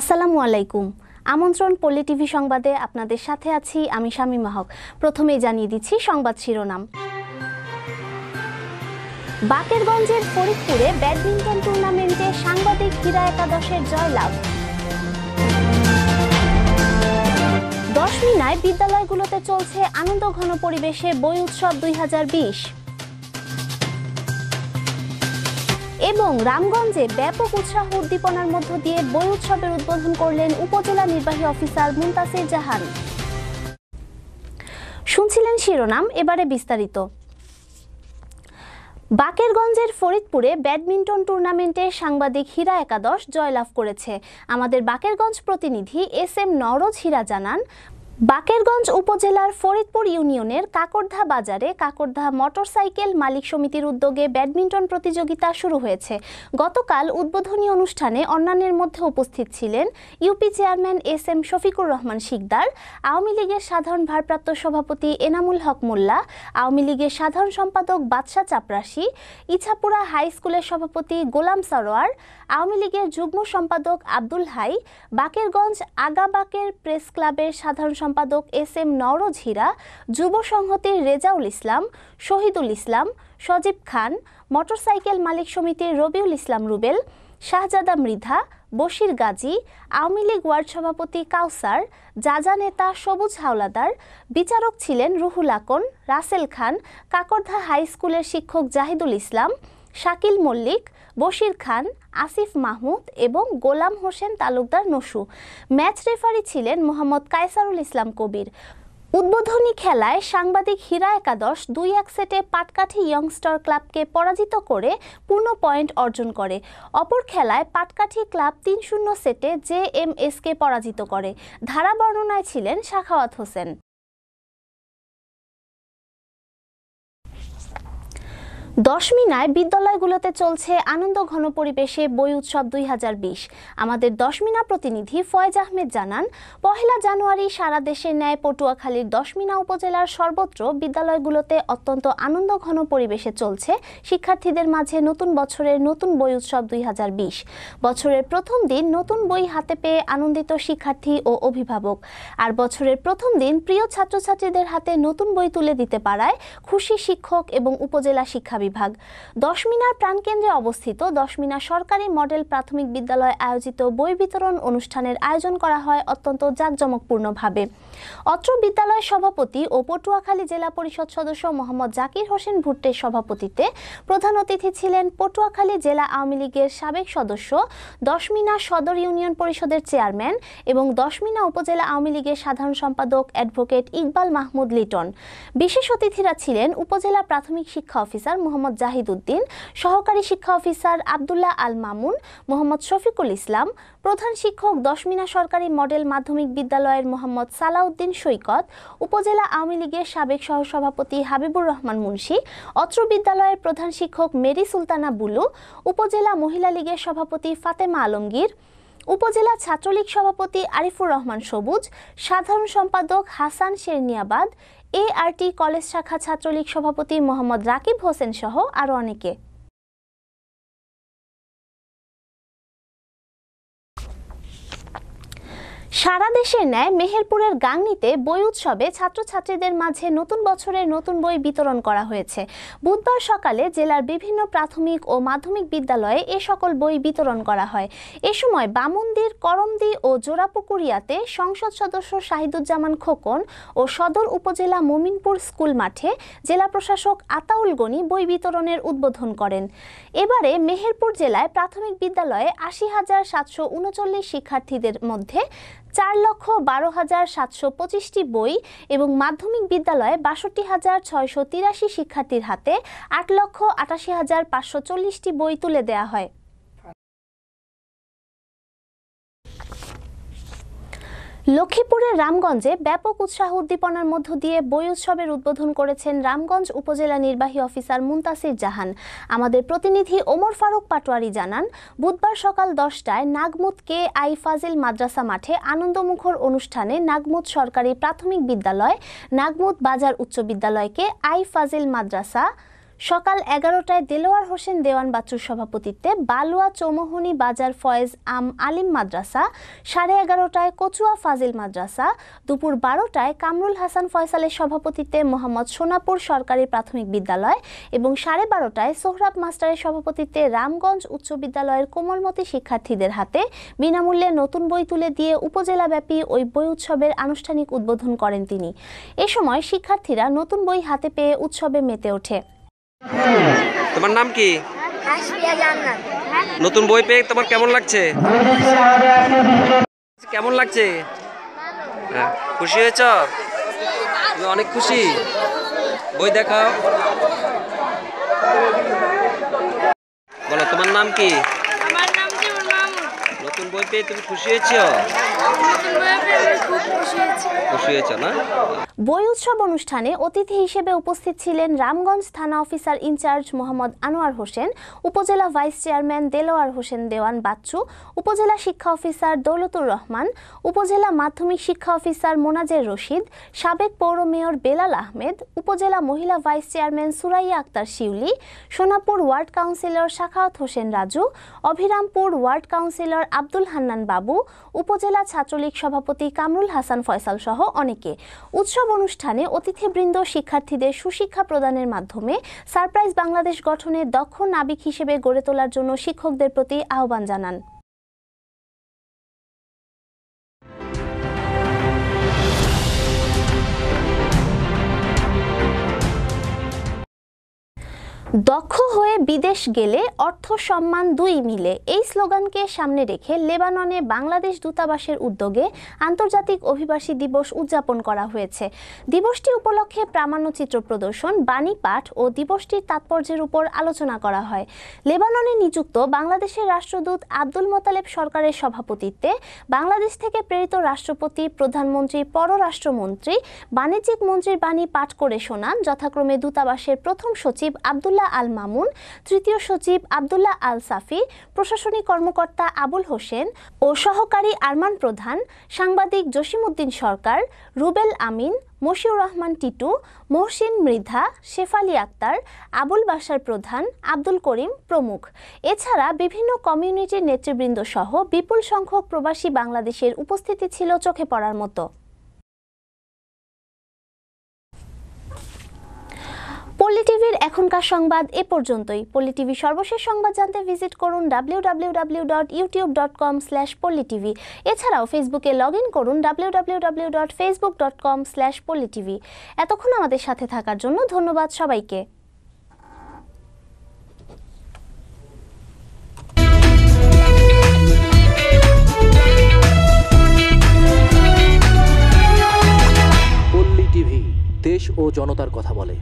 আসসালামু আলাইকুম আমন্ত্রণ পল্লি টিভি সংবাদে আপনাদের সাথে আছি আমি শামী মাহক প্রথমেই জানিয়ে দিচ্ছি সংবাদ শিরোনাম বাকেরগঞ্জের ফরিদপুরে ব্যাডমিন্টন টুর্নামেন্টে সাংবাদিক ক্রীড়া একাদশের জয়লাভ দশমিনায় বিদ্যালয়গুলোতে চলছে আনন্দঘন পরিবেশে বই উৎসব দুই এবং রামগঞ্জে ব্যাপক উৎসাহ উদ্দীপনার মধ্য দিয়ে বই উৎসবের উদ্বোধন করলেন উপজেলা নির্বাহী অফিসার মুন্তাসির জাহান শুনছিলেন শিরোনাম এবারে বিস্তারিত বাকেরগঞ্জের ফরিদপুরে ব্যাডমিন্টন টুর্নামেন্টে সাংবাদিক হীরা একাদশ জয়লাভ করেছে আমাদের বাকেরগঞ্জ প্রতিনিধি এস এম নরজ হীরা জানান বাকেরগঞ্জ উপজেলার ফরিদপুর ইউনিয়নের কাকরধা বাজারে কাকরধা মোটরসাইকেল মালিক সমিতির উদ্যোগে ব্যাডমিন্টন প্রতিযোগিতা শুরু হয়েছে গতকাল উদ্বোধনী অনুষ্ঠানে অন্যান্যের মধ্যে উপস্থিত ছিলেন UP chairman S M Shafikur Rahman Sikder Awami লীগের সাধারণ ভারপ্রাপ্ত সভাপতি এনামুল হক মোল্লা আওয়ামী লীগের সাধারণ সম্পাদক বাদশাহ চাপরাশি ইছাপুরা হাই স্কুলের সভাপতি গোলাম সরোয়ার আওয়ামী লীগের যুগ্ম সম্পাদক আব্দুল হাই বাকেরগঞ্জ আগাবাকের প্রেস ক্লাবের সাধারণ সম্পাদক এস এম নওরোজ হীরা যুব সংহতির রেজাউল ইসলাম শহীদুল ইসলাম সজীব খান মোটরসাইকেল মালিক সমিতির রবিউল ইসলাম রুবেল শাহজাদা মৃধা বশির গাজী আওয়ামী লীগ ওয়ার্ড সভাপতি কাউসার যাজা নেতা সবুজ হাওলাদার বিচারক ছিলেন রুহুল আকন রাসেল খান কাকরধা হাই স্কুলের শিক্ষক জাহিদুল ইসলাম শাকিল মল্লিক বশির খান আসিফ মাহমুদ এবং গোলাম হোসেন তালুকদার নসু ম্যাচ রেফারি ছিলেন মোহাম্মদ কায়সারুল ইসলাম কবির উদ্বোধনী খেলায় সাংবাদিক হীরা একাদশ দুই এক সেটে পাটকাঠি ইয়ংস্টার ক্লাবকে পরাজিত করে পূর্ণ পয়েন্ট অর্জন করে অপর খেলায় পাটকাঠি ক্লাব তিন শূন্য সেটে জে এম এসকে পরাজিত করে ধারা বর্ণনায় ছিলেন শাখাওয়াত হোসেন দশমিনায় বিদ্যালয়গুলোতে চলছে আনন্দ ঘন পরিবেশে বই উৎসব দুই আমাদের দশমিনা প্রতিনিধি ফয়েজ আহমেদ জানান পহেলা জানুয়ারি সারা দেশে ন্যায় পটুয়াখালীর দশমিনা উপজেলার সর্বত্র বিদ্যালয়গুলোতে অত্যন্ত আনন্দ ঘন পরিবেশে চলছে শিক্ষার্থীদের মাঝে নতুন বছরের নতুন বই উৎসব দুই বছরের প্রথম দিন নতুন বই হাতে পেয়ে আনন্দিত শিক্ষার্থী ও অভিভাবক আর বছরের প্রথম দিন প্রিয় ছাত্রছাত্রীদের হাতে নতুন বই তুলে দিতে পারায় খুশি শিক্ষক এবং উপজেলা শিক্ষা বিভাগ দশমিনার প্রাণকেন্দ্রে অবস্থিত দশমিনা সরকারি মডেল প্রাথমিক বিদ্যালয় আয়োজিত বই বিতরণ অনুষ্ঠানের আয়োজন করা হয় অত্যন্ত জাঁকজমকপূর্ণভাবে অত্র বিদ্যালয়ের সভাপতি ও পটুয়াখালী জেলা পরিষদ সদস্য মোহাম্মদ জাকির হোসেন ভুট্টের সভাপতিতে প্রধান অতিথি ছিলেন পটুয়াখালী জেলা আওয়ামী লীগের সাবেক সদস্য দশমিনা সদর ইউনিয়ন পরিষদের চেয়ারম্যান এবং দশমিনা উপজেলা আওয়ামী লীগের সাধারণ সম্পাদক অ্যাডভোকেট ইকবাল মাহমুদ লিটন বিশেষ অতিথিরা ছিলেন উপজেলা প্রাথমিক শিক্ষা অফিসার মোহাম্মদ জাহিদউদ্দিন সহকারী শিক্ষা অফিসার আবদুল্লাহ আল মামুন মোহাম্মদ শফিকুল ইসলাম প্রধান শিক্ষক দশমিনা সরকারি মডেল মাধ্যমিক বিদ্যালয়ের মোহাম্মদ সালাউদ্দিন সৈকত উপজেলা আওয়ামী লীগের সাবেক সহসভাপতি হাবিবুর রহমান মুন্সী অত্র বিদ্যালয়ের প্রধান শিক্ষক মেরি সুলতানা বুলু উপজেলা মহিলা লীগের সভাপতি ফাতেমা আলমগীর উপজেলা ছাত্রলীগ সভাপতি আরিফুর রহমান সবুজ সাধারণ সম্পাদক হাসান শেরনিয়াবাদ এ টি কলেজ শাখা ছাত্রলীগ সভাপতি মোহাম্মদ রাকিব হোসেন সহ আরও অনেকে সারা দেশের ন্যায় মেহেরপুরের গাংনিতে বই উৎসবে ছাত্রছাত্রীদের মাঝে নতুন বছরের নতুন বই বিতরণ করা হয়েছে বুধবার সকালে জেলার বিভিন্ন প্রাথমিক ও মাধ্যমিক বিদ্যালয়ে এ সকল বই বিতরণ করা হয় এ সময় বামুন্দির করমদি ও জোড়াপুকুরিয়াতে সংসদ সদস্য শাহিদুজ্জামান খোকন ও সদর উপজেলা মমিনপুর স্কুল মাঠে জেলা প্রশাসক আতাউল গনি বই বিতরণের উদ্বোধন করেন এবারে মেহেরপুর জেলায় প্রাথমিক বিদ্যালয়ে আশি হাজার সাতশো উনচল্লিশ শিক্ষার্থীদের মধ্যে চার লক্ষ বারো হাজার সাতশো পঁচিশটি বই এবং মাধ্যমিক বিদ্যালয়ে বাষট্টি হাজার ছয়শো তিরাশি শিক্ষার্থীর হাতে আট লক্ষ আটাশি হাজার পাঁচশো চল্লিশটি বই তুলে দেয়া হয় লক্ষ্মীপুরের রামগঞ্জে ব্যাপক উৎসাহ উদ্দীপনার মধ্য দিয়ে বই উৎসবের উদ্বোধন করেছেন রামগঞ্জ উপজেলা নির্বাহী অফিসার মুন্তাসির জাহান আমাদের প্রতিনিধি ওমর ফারুক পাটোয়ারি জানান বুধবার সকাল দশটায় নাগমুদ কে আই ফাজিল মাদ্রাসা মাঠে আনন্দমুখর অনুষ্ঠানে নাগমুদ সরকারি প্রাথমিক বিদ্যালয় নাগমুদ বাজার উচ্চ বিদ্যালয়কে আই ফাজিল মাদ্রাসা সকাল এগারোটায় দেলোয়ার হোসেন দেওয়ান বাচ্চুর সভাপতিত্বে বালুয়া চৌমোহনি বাজার ফয়েজ আম আলিম মাদ্রাসা সাড়ে এগারোটায় কচুয়া ফাজিল মাদ্রাসা দুপুর বারোটায় কামরুল হাসান ফয়সালের সভাপতিত্বে মোহাম্মদ সোনাপুর সরকারি প্রাথমিক বিদ্যালয় এবং সাড়ে বারোটায় সোহরাব মাস্টারের সভাপতিত্বে রামগঞ্জ উচ্চ বিদ্যালয়ের কোমলমতি শিক্ষার্থীদের হাতে বিনামূল্যে নতুন বই তুলে দিয়ে উপজেলাব্যাপী ওই বই উৎসবের আনুষ্ঠানিক উদ্বোধন করেন তিনি এ সময় শিক্ষার্থীরা নতুন বই হাতে পেয়ে উৎসবে মেতে ওঠে তোমার নাম কি হ্যাঁ? নতুন বই পেয়ে তোমার কেমন লাগছে কেমন লাগছে হ্যাঁ, খুশি হয়েছ তুমি অনেক খুশি বই দেখাও বলো তোমার নাম কি নতুন বই পেয়ে তুমি খুশি হয়েছ হ্যাঁ? বই উৎসব অনুষ্ঠানে অতিথি হিসেবে উপস্থিত ছিলেন রামগঞ্জ থানা অফিসার ইনচার্জ মোহাম্মদ আনোয়ার হোসেন উপজেলা ভাইস চেয়ারম্যান দেলোয়ার হোসেন দেওয়ান বাচ্চু উপজেলা শিক্ষা অফিসার দৌলতুর রহমান উপজেলা মাধ্যমিক শিক্ষা অফিসার মোনাজের রশিদ সাবেক পৌর মেয়র বেলাল আহমেদ উপজেলা মহিলা vice chairman Suraiya Akter Shiuli Sonapur ward councillor Shakhawat Hossain Raju Abhirampur ward councillor Abdul Hannan Babu উপজেলা ছাত্রলীগ সভাপতি কামরুল হাসান ফয়সাল ফয়সাল সহ অনেকে উৎসব অনুষ্ঠানে অতিথিবৃন্দ শিক্ষার্থীদের সুশিক্ষা প্রদানের মাধ্যমে সারপ্রাইজ বাংলাদেশ গঠনে দক্ষ নাবিক হিসেবে গড়ে তোলার জন্য শিক্ষকদের প্রতি আহ্বান জানান দক্ষ হয়ে বিদেশ গেলে অর্থ সম্মান দুই মিলে এই স্লোগানকে সামনে রেখে লেবাননে বাংলাদেশ দূতাবাসের উদ্যোগে আন্তর্জাতিক অভিবাসী দিবস উদযাপন করা হয়েছে দিবসটি উপলক্ষে প্রামাণ্যচিত্র প্রদর্শন বাণী পাঠ ও দিবসটির তাৎপর্যের উপর আলোচনা করা হয় লেবাননে নিযুক্ত বাংলাদেশের রাষ্ট্রদূত আব্দুল মোতালেব সরকারের সভাপতিত্বে বাংলাদেশ থেকে প্রেরিত রাষ্ট্রপতি প্রধানমন্ত্রী পররাষ্ট্রমন্ত্রী বাণিজ্যিক মন্ত্রীর বাণী পাঠ করে শোনান যথাক্রমে দূতাবাসের প্রথম সচিব আবদুল্লাহ আবদুল্লাহ আল মামুন তৃতীয় সচিব আবদুল্লাহ আল সাফি প্রশাসনিক কর্মকর্তা আবুল হোসেন ও সহকারী আরমান প্রধান সাংবাদিক জসিমউদ্দিন সরকার রুবেল আমিন মশিউর রহমান টিটু মোহসিন মৃধা শেফালি আক্তার আবুল বাসার প্রধান আব্দুল করিম প্রমুখ এছাড়া বিভিন্ন কমিউনিটির নেতৃবৃন্দ সহ বিপুল সংখ্যক প্রবাসী বাংলাদেশের উপস্থিতি ছিল চোখে পড়ার মতো টিভির এখনকার সংবাদ এ পর্যন্তই পলিটিভি সর্বশেষ সংবাদ জানতে ভিজিট করুন W W dot YouTube dot com slash TV এছাড়াও ফেসবুকে লগ ইন করুন W politivi dot Facebook dot com slash TV এতক্ষণ আমাদের সাথে থাকার জন্য ধন্যবাদ সবাইকে দেশ ও জনতার কথা বলে